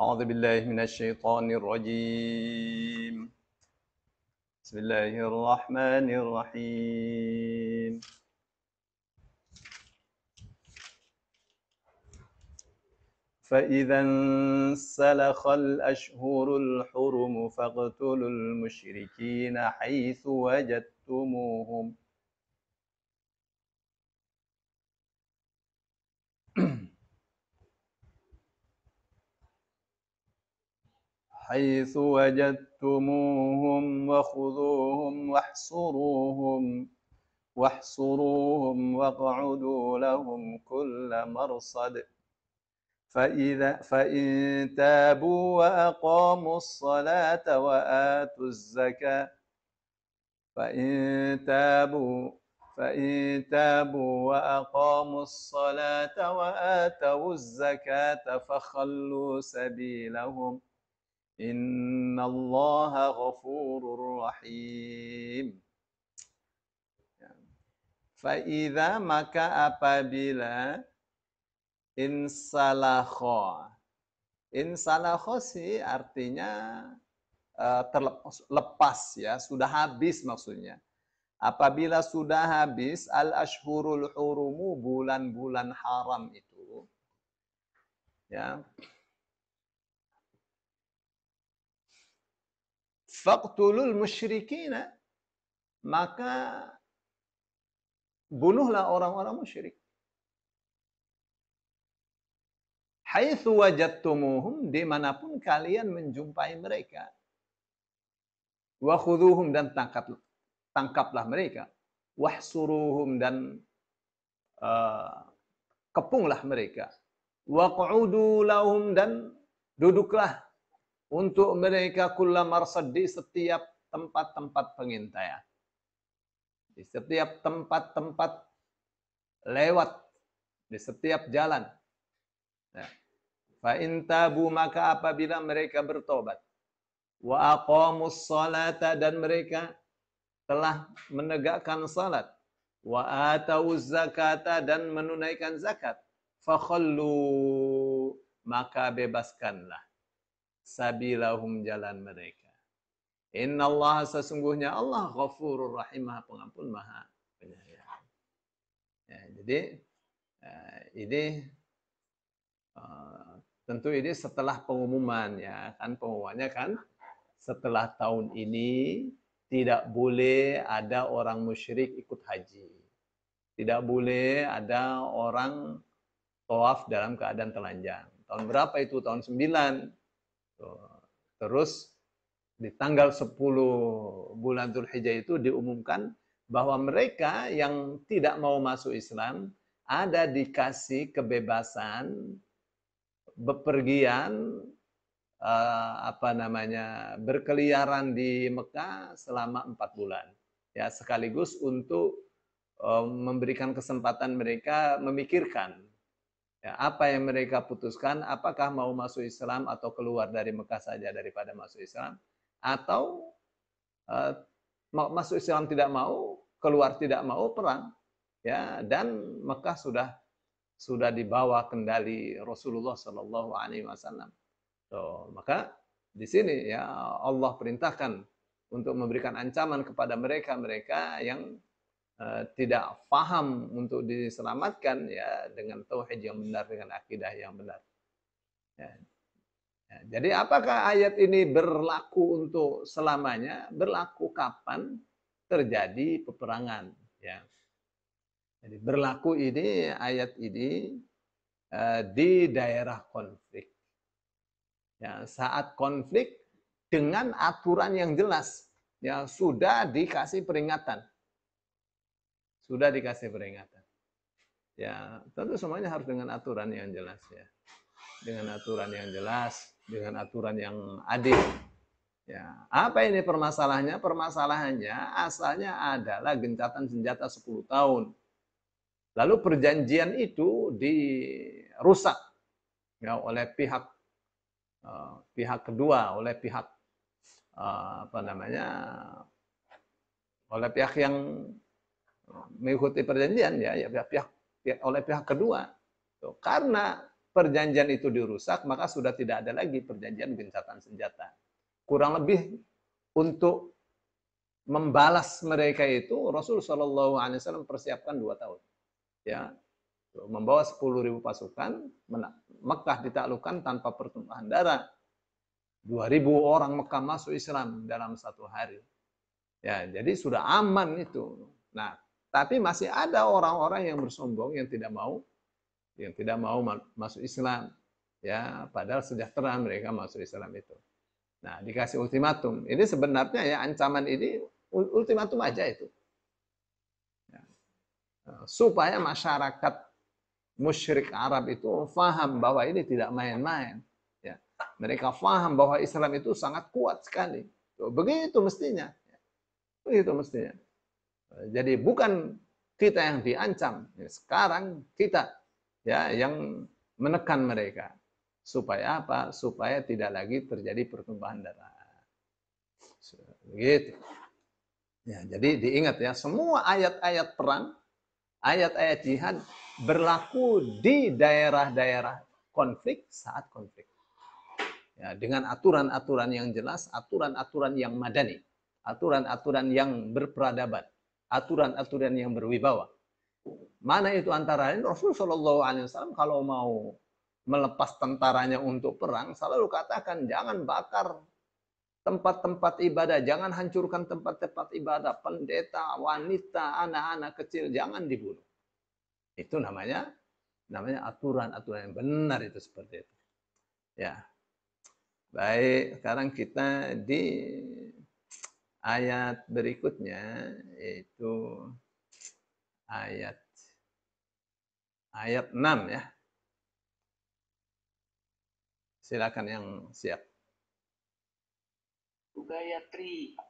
أعوذ بالله من الشيطان الرجيم بسم الله الرحمن الرحيم فإذا انسلخ الأشهر الحرم فاقتلوا المشركين حيث وجدتموهم ۖ حيث وجدتموهم وخذوهم واحصروهم واحصروهم واقعدوا لهم كل مرصد فإذا فإن تابوا وأقاموا الصلاة وآتوا الزكاة فإن تابوا فإن تابوا وأقاموا الصلاة وآتوا الزكاة فخلوا سبيلهم ۖ Innallaha ghafurur rahim. Ya. Fa'idha maka apabila insalakho. Insalakho sih artinya e, terlepas ya, sudah habis maksudnya. Apabila sudah habis al-ashhurul hurumu bulan-bulan haram itu ya Faktulul musyrikina. Maka bunuhlah orang-orang musyrik. Haitsu wajadtumuhum dimanapun kalian menjumpai mereka. Wa khudhuhum dan tangkap tangkaplah mereka. Wahsuruhum dan uh, kepunglah mereka. Waq'udu lahum dan duduklah untuk mereka kula marsad di setiap tempat-tempat pengintaian. Di setiap tempat-tempat lewat, di setiap jalan. Ya. Fa Fa'intabu maka apabila mereka bertobat. Wa aqamus salata dan mereka telah menegakkan salat. Wa atau zakata dan menunaikan zakat. Fakhallu maka bebaskanlah sabilahum jalan mereka. Inna Allah sesungguhnya Allah ghafurur rahim maha pengampun maha penyayang. Ya, jadi eh, ini eh, tentu ini setelah pengumuman ya kan pengumumannya kan setelah tahun ini tidak boleh ada orang musyrik ikut haji. Tidak boleh ada orang tawaf dalam keadaan telanjang. Tahun berapa itu? Tahun 9. Gitu. Terus di tanggal 10 bulan Zulhijjah itu diumumkan bahwa mereka yang tidak mau masuk Islam ada dikasih kebebasan bepergian eh, apa namanya berkeliaran di Mekah selama empat bulan ya sekaligus untuk eh, memberikan kesempatan mereka memikirkan ya, apa yang mereka putuskan, apakah mau masuk Islam atau keluar dari Mekah saja daripada masuk Islam, atau uh, masuk Islam tidak mau, keluar tidak mau perang, ya dan Mekah sudah sudah dibawa kendali Rasulullah Shallallahu Alaihi Wasallam. So, maka di sini ya Allah perintahkan untuk memberikan ancaman kepada mereka mereka yang Eh, tidak paham untuk diselamatkan ya dengan tauhid yang benar dengan akidah yang benar. Ya. Ya, jadi apakah ayat ini berlaku untuk selamanya? Berlaku kapan terjadi peperangan? Ya. Jadi berlaku ini ayat ini eh, di daerah konflik. Ya, saat konflik dengan aturan yang jelas, yang sudah dikasih peringatan sudah dikasih peringatan. Ya, tentu semuanya harus dengan aturan yang jelas ya. Dengan aturan yang jelas, dengan aturan yang adil. Ya, apa ini permasalahannya? Permasalahannya asalnya adalah gencatan senjata 10 tahun. Lalu perjanjian itu dirusak ya oleh pihak uh, pihak kedua, oleh pihak uh, apa namanya? oleh pihak yang mengikuti perjanjian ya, ya, ya pihak, pihak ya, oleh pihak kedua. Tuh. Karena perjanjian itu dirusak, maka sudah tidak ada lagi perjanjian gencatan senjata. Kurang lebih untuk membalas mereka itu Rasul Shallallahu Alaihi Wasallam persiapkan dua tahun. Ya, membawa 10.000 pasukan, Mekah ditaklukkan tanpa pertumpahan darah. 2.000 orang Mekah masuk Islam dalam satu hari. Ya, jadi sudah aman itu. Nah, tapi masih ada orang-orang yang bersombong yang tidak mau yang tidak mau masuk Islam. Ya, padahal sejahtera mereka masuk Islam itu. Nah, dikasih ultimatum. Ini sebenarnya ya ancaman ini ultimatum aja itu. Ya. Nah, supaya masyarakat musyrik Arab itu faham bahwa ini tidak main-main. Ya. Mereka faham bahwa Islam itu sangat kuat sekali. Begitu mestinya. Begitu mestinya. Jadi bukan kita yang diancam, ya, sekarang kita ya yang menekan mereka. Supaya apa? Supaya tidak lagi terjadi pertumbuhan darah. Begitu. Ya, jadi diingat ya, semua ayat-ayat perang, ayat-ayat jihad berlaku di daerah-daerah konflik saat konflik. Ya, dengan aturan-aturan yang jelas, aturan-aturan yang madani, aturan-aturan yang berperadaban aturan-aturan yang berwibawa. Mana itu antara lain Rasul Shallallahu Alaihi Wasallam kalau mau melepas tentaranya untuk perang selalu katakan jangan bakar tempat-tempat ibadah, jangan hancurkan tempat-tempat ibadah, pendeta, wanita, anak-anak kecil jangan dibunuh. Itu namanya namanya aturan-aturan yang benar itu seperti itu. Ya. Baik, sekarang kita di Ayat berikutnya yaitu ayat ayat 6 ya. Silakan yang siap. Gayatri